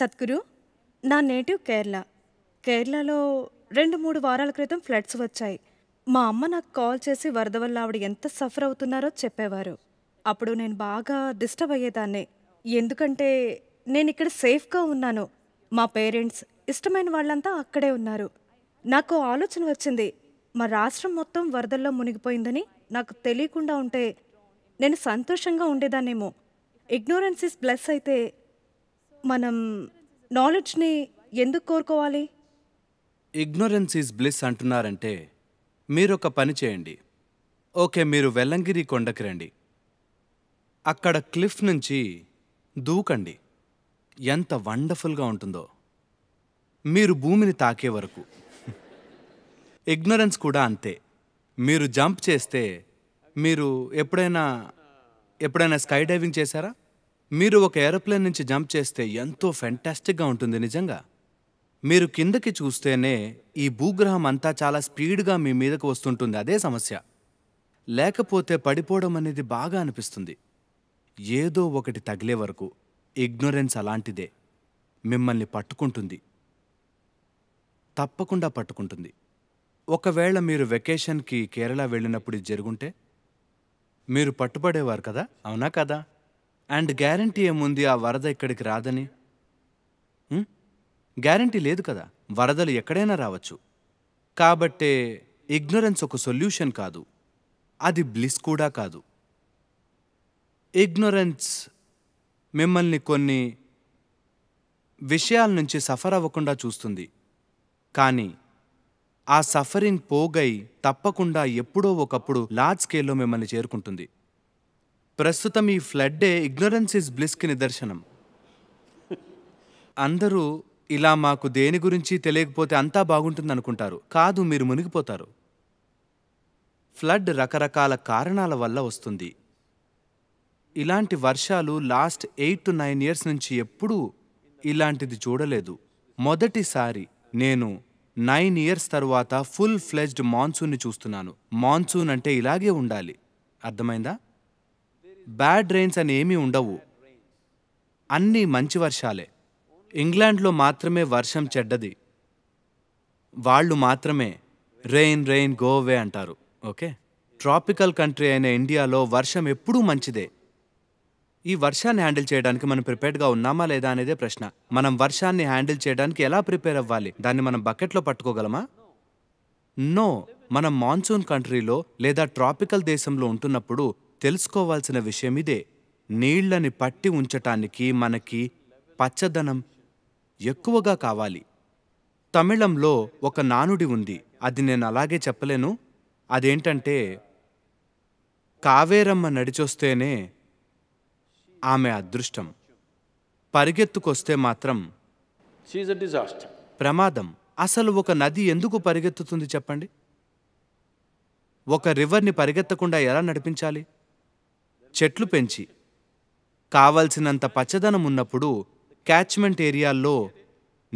సద్గురు నా నేటివ్ కేరళ కేరళలో రెండు మూడు వారాల క్రితం ఫ్లడ్స్ వచ్చాయి మా అమ్మ నాకు కాల్ చేసి వరద వల్ల ఆవిడ ఎంత సఫర్ అవుతున్నారో చెప్పేవారు అప్పుడు నేను బాగా డిస్టర్బ్ అయ్యేదాన్ని ఎందుకంటే నేను ఇక్కడ సేఫ్గా ఉన్నాను మా పేరెంట్స్ ఇష్టమైన వాళ్ళంతా అక్కడే ఉన్నారు నాకు ఆలోచన వచ్చింది మా రాష్ట్రం మొత్తం వరదల్లో మునిగిపోయిందని నాకు తెలియకుండా ఉంటే నేను సంతోషంగా ఉండేదాన్నేమో ఇగ్నోరెన్సీస్ బ్లెస్ అయితే మనం నాలెడ్జ్ని ఎందుకు కోరుకోవాలి ఇగ్నోరెన్స్ ఈజ్ బ్లిస్ అంటున్నారంటే మీరు ఒక పని చేయండి ఓకే మీరు వెల్లంగిరి కొండకి రండి అక్కడ క్లిఫ్ నుంచి దూకండి ఎంత వండర్ఫుల్గా ఉంటుందో మీరు భూమిని తాకే వరకు ఇగ్నోరెన్స్ కూడా అంతే మీరు జంప్ చేస్తే మీరు ఎప్పుడైనా ఎప్పుడైనా స్కై డైవింగ్ చేశారా మీరు ఒక ఏరోప్లేన్ నుంచి జంప్ చేస్తే ఎంతో ఫెంటాస్టిక్గా ఉంటుంది నిజంగా మీరు కిందకి చూస్తేనే ఈ భూగ్రహం అంతా చాలా స్పీడ్గా మీ మీదకు వస్తుంటుంది అదే సమస్య లేకపోతే పడిపోవడం అనేది బాగా అనిపిస్తుంది ఏదో ఒకటి తగిలే వరకు ఇగ్నోరెన్స్ అలాంటిదే మిమ్మల్ని పట్టుకుంటుంది తప్పకుండా పట్టుకుంటుంది ఒకవేళ మీరు వెకేషన్కి కేరళ వెళ్ళినప్పుడు జరుగుంటే మీరు పట్టుబడేవారు కదా అవునా కదా అండ్ గ్యారంటీ ఏముంది ఆ వరద ఇక్కడికి రాదని గ్యారంటీ లేదు కదా వరదలు ఎక్కడైనా రావచ్చు కాబట్టే ఇగ్నోరెన్స్ ఒక సొల్యూషన్ కాదు అది బ్లిస్ కూడా కాదు ఇగ్నోరెన్స్ మిమ్మల్ని కొన్ని విషయాల నుంచి సఫర్ అవ్వకుండా చూస్తుంది కానీ ఆ సఫరింగ్ పోగై తప్పకుండా ఎప్పుడో ఒకప్పుడు లార్జ్ స్కేల్లో మిమ్మల్ని చేరుకుంటుంది ప్రస్తుతం ఈ ఫ్లడ్డే ఇగ్నోరెన్స్ ఇస్ బ్లిస్క్ నిదర్శనం అందరూ ఇలా మాకు దేని గురించి తెలియకపోతే అంతా బాగుంటుంది అనుకుంటారు కాదు మీరు మునిగిపోతారు ఫ్లడ్ రకరకాల కారణాల వల్ల వస్తుంది ఇలాంటి వర్షాలు last eight to nine years నుంచి ఎప్పుడూ ఇలాంటిది చూడలేదు మొదటిసారి నేను నైన్ ఇయర్స్ తరువాత ఫుల్ ఫ్లెజ్డ్ మాన్సూన్ని చూస్తున్నాను మాన్సూన్ అంటే ఇలాగే ఉండాలి అర్థమైందా బ్యాడ్ రెయిన్స్ అని ఏమీ ఉండవు అన్నీ మంచి వర్షాలే ఇంగ్లాండ్లో మాత్రమే వర్షం చెడ్డది వాళ్ళు మాత్రమే రెయిన్ రెయిన్ గోవే అంటారు ఓకే ట్రాపికల్ కంట్రీ అయిన ఇండియాలో వర్షం ఎప్పుడూ మంచిదే ఈ వర్షాన్ని హ్యాండిల్ చేయడానికి మనం ప్రిపేర్డ్గా ఉన్నామా లేదా అనేదే ప్రశ్న మనం వర్షాన్ని హ్యాండిల్ చేయడానికి ఎలా ప్రిపేర్ అవ్వాలి దాన్ని మనం బకెట్లో పట్టుకోగలమా నో మనం మాన్సూన్ కంట్రీలో లేదా ట్రాపికల్ దేశంలో ఉంటున్నప్పుడు తెలుసుకోవాల్సిన విషయం ఇదే నీళ్లని పట్టి ఉంచటానికి మనకి పచ్చదనం ఎక్కువగా కావాలి తమిళంలో ఒక నానుడి ఉంది అది నేను అలాగే చెప్పలేను అదేంటంటే కావేరమ్మ నడిచొస్తేనే ఆమె అదృష్టం పరిగెత్తుకొస్తే మాత్రం ప్రమాదం అసలు ఒక నది ఎందుకు పరిగెత్తుతుంది చెప్పండి ఒక రివర్ని పరిగెత్తకుండా ఎలా నడిపించాలి చెట్లు పెంచి కావలసినంత పచ్చదనం ఉన్నప్పుడు క్యాచ్మెంట్ ఏరియాల్లో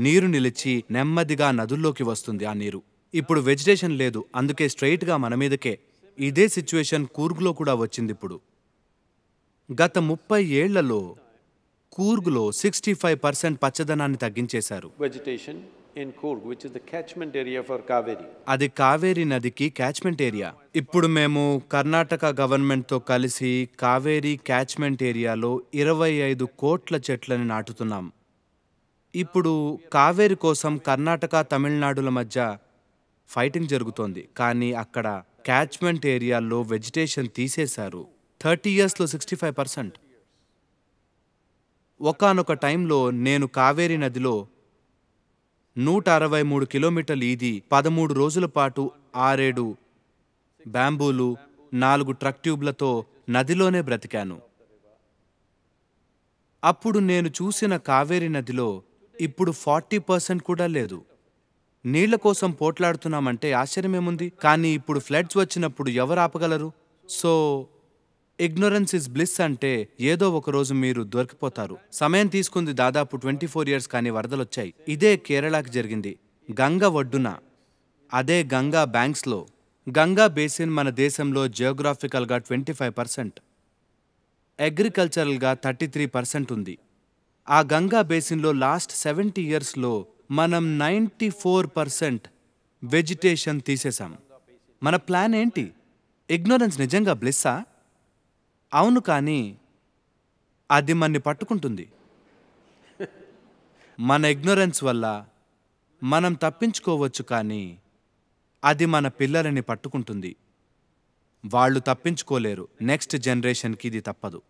నీరు నిలిచి నెమ్మదిగా నదుల్లోకి వస్తుంది ఆ నీరు ఇప్పుడు వెజిటేషన్ లేదు అందుకే స్ట్రైట్గా మన మీదకే ఇదే సిచ్యువేషన్ కూర్గ్లో కూడా వచ్చింది ఇప్పుడు గత ముప్పై ఏళ్లలో కూర్గ్లో సిక్స్టీ ఫైవ్ పర్సెంట్ పచ్చదనాన్ని తగ్గించేశారు వెజిటేషన్ అది కావేరి నదికి క్యాచ్మెంట్ ఏరియా ఇప్పుడు మేము కర్ణాటక గవర్నమెంట్తో కలిసి కావేరి క్యాచ్మెంట్ ఏరియాలో ఇరవై ఐదు కోట్ల చెట్లను నాటుతున్నాం ఇప్పుడు కావేరి కోసం కర్ణాటక తమిళనాడుల మధ్య ఫైటింగ్ జరుగుతోంది కానీ అక్కడ క్యాచ్మెంట్ ఏరియాలో వెజిటేషన్ తీసేశారు థర్టీ ఇయర్స్లో సిక్స్టీ ఫైవ్ పర్సెంట్ ఒకనొక టైంలో నేను కావేరి నదిలో నూట అరవై మూడు కిలోమీటర్ల ఇది పదమూడు రోజుల పాటు ఆరేడు బ్యాంబూలు నాలుగు ట్రక్ ట్యూబ్లతో నదిలోనే బ్రతికాను అప్పుడు నేను చూసిన కావేరీ నదిలో ఇప్పుడు ఫార్టీ పర్సెంట్ కూడా లేదు నీళ్ల కోసం పోట్లాడుతున్నామంటే ఆశ్చర్యమేముంది కానీ ఇప్పుడు ఫ్లడ్స్ వచ్చినప్పుడు ఎవరు ఆపగలరు సో ఇగ్నోరెన్స్ ఇస్ బ్లిస్ అంటే ఏదో ఒక రోజు మీరు దొరికిపోతారు సమయం తీసుకుంది దాదాపు ట్వంటీ ఫోర్ ఇయర్స్ కానీ వరదలొచ్చాయి ఇదే కేరళకి జరిగింది గంగ ఒడ్డున అదే గంగా బ్యాంక్స్లో గంగా బేసిన్ మన దేశంలో జియోగ్రాఫికల్గా ట్వంటీ ఫైవ్ పర్సెంట్ అగ్రికల్చరల్గా థర్టీ త్రీ పర్సెంట్ ఉంది ఆ గంగా బేసిన్లో లాస్ట్ సెవెంటీ ఇయర్స్లో మనం నైంటీ ఫోర్ పర్సెంట్ వెజిటేషన్ తీసేశాం మన ప్లాన్ ఏంటి ఇగ్నోరెన్స్ నిజంగా బ్లిస్సా అవును కానీ అది మన్ని పట్టుకుంటుంది మన ఇగ్నోరెన్స్ వల్ల మనం తప్పించుకోవచ్చు కానీ అది మన పిల్లలని పట్టుకుంటుంది వాళ్ళు తప్పించుకోలేరు నెక్స్ట్ జనరేషన్కి ఇది తప్పదు